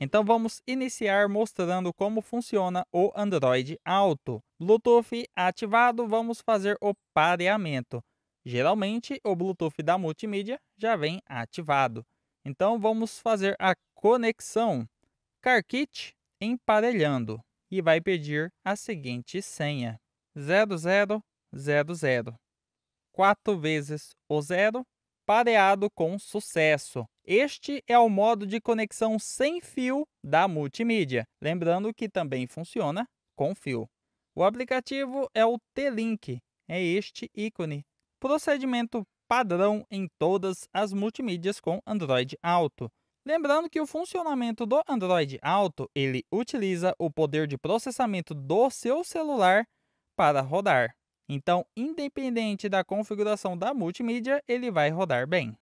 Então vamos iniciar mostrando como funciona o Android Auto. Bluetooth ativado, vamos fazer o pareamento. Geralmente o Bluetooth da multimídia já vem ativado. Então vamos fazer a conexão CarKit emparelhando e vai pedir a seguinte senha: 0000. Quatro vezes o zero pareado com sucesso. Este é o modo de conexão sem fio da multimídia, lembrando que também funciona com fio. O aplicativo é o T-Link, é este ícone. Procedimento padrão em todas as multimídias com Android Auto. Lembrando que o funcionamento do Android Auto, ele utiliza o poder de processamento do seu celular para rodar. Então, independente da configuração da multimídia, ele vai rodar bem.